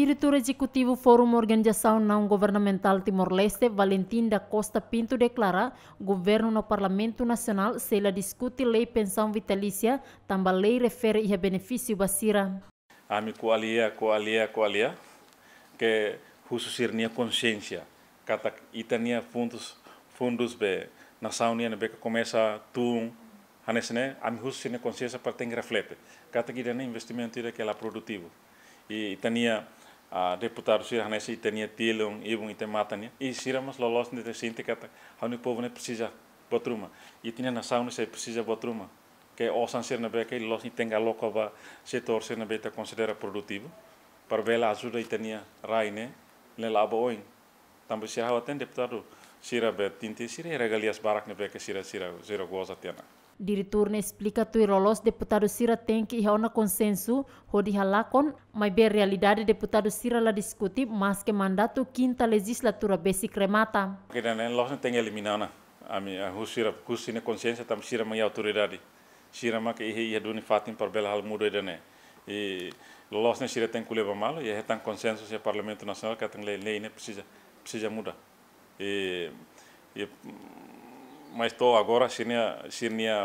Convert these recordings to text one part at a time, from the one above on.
Diretor Executivo Fórum Organização Não Governamental Timor-Leste, Valentim da Costa Pinto, declara governo no Parlamento Nacional se ela discute lei pensão vitalícia, também lei refere a é benefício basira. Ami coalia, coalia, coalia, que justo nia consciência, cata itania fundos, fundos be, nação nia be que começa tum, hanesne, ami justo nia consciência para ter reflete, cata que investimento ira que ela produtivo. E itania Ah, e e a deputado sira nesse itania tilum e bom itematania e sira mas lolos nete sinte kata hanu povo ne precisa botruma i tinha na sauna se precisa botruma ke osan sira na beca e los ni tenga loko ba setor sira na ta considera produtivo para vela ajuda itania raine le labo oin tambo sira hawa ten um deputado sira bet tinte sira regalias barak na beca sira sira zero goza di ritorno explica tu rolos deputado Cira tem ona konsensu ho di halakon mai be realidade deputado sira la diskuti mas ke mandato kinta legislatura besi kremata. kita nen los tem eliminana a mim a Cira cusine konsensu tam sira mai autoridade sira ma ihe ia duni fatin par bel hal mudo edane e los ne sira ten kuleba malo e tan konsensu se parlamento nasional ka tem lei ne precisa precisa muda e, e mas to agora, sinia sinia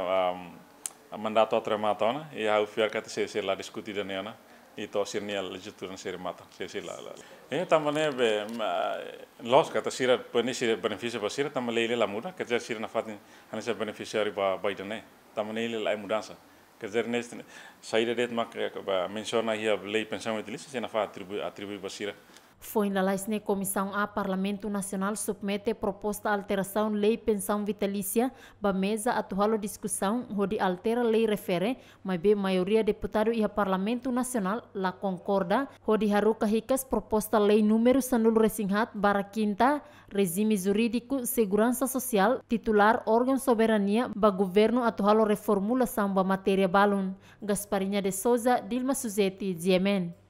um, mandato a trematona, e a fiar que se lá discutida nena, e to China legislatura não se mata, se lá la E também be, sira que ni sira beneficio po para ta também ile la muda, quer sira na fatin, ana se beneficiário para Biden, né? Também ele lá mudança. Quer dizer, neste saída de mak menciona aí a lei pensamento de e lista, se na atribui atribuir atribuir sira Foi na Laisne Comissão a Parlamento Nacional submete proposta alteração lei pensão vitalícia ba mesa atual discussão onde altera lei refere, mas bem maioria deputado e a Parlamento Nacional la concorda onde haruka hikas proposta lei número sanul resinghat para quinta regime jurídico segurança social titular órgão soberania ba governo atual reformulação ba matéria balun. Gasparinha de Souza, Dilma Suzete, Diemen.